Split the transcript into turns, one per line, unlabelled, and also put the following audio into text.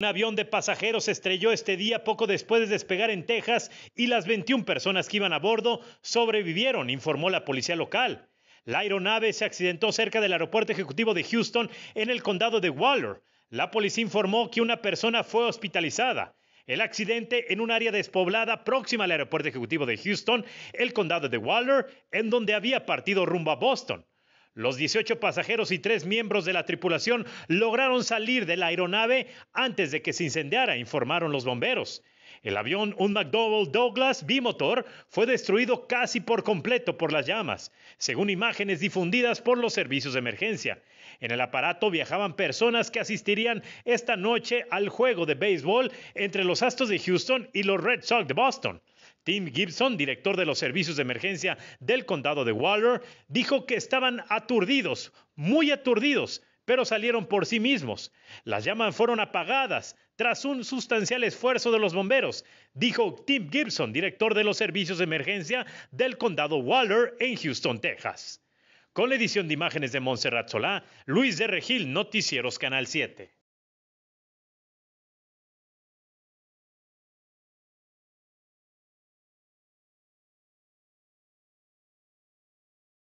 Un avión de pasajeros estrelló este día poco después de despegar en Texas y las 21 personas que iban a bordo sobrevivieron, informó la policía local. La aeronave se accidentó cerca del aeropuerto ejecutivo de Houston en el condado de Waller. La policía informó que una persona fue hospitalizada. El accidente en un área despoblada próxima al aeropuerto ejecutivo de Houston, el condado de Waller, en donde había partido rumbo a Boston. Los 18 pasajeros y tres miembros de la tripulación lograron salir de la aeronave antes de que se incendiara, informaron los bomberos. El avión, un McDowell Douglas bimotor, fue destruido casi por completo por las llamas, según imágenes difundidas por los servicios de emergencia. En el aparato viajaban personas que asistirían esta noche al juego de béisbol entre los Astros de Houston y los Red Sox de Boston. Tim Gibson, director de los servicios de emergencia del condado de Waller, dijo que estaban aturdidos, muy aturdidos, pero salieron por sí mismos. Las llamas fueron apagadas tras un sustancial esfuerzo de los bomberos, dijo Tim Gibson, director de los servicios de emergencia del condado Waller en Houston, Texas. Con la edición de imágenes de Montserrat Solá, Luis de Regil, Noticieros Canal 7.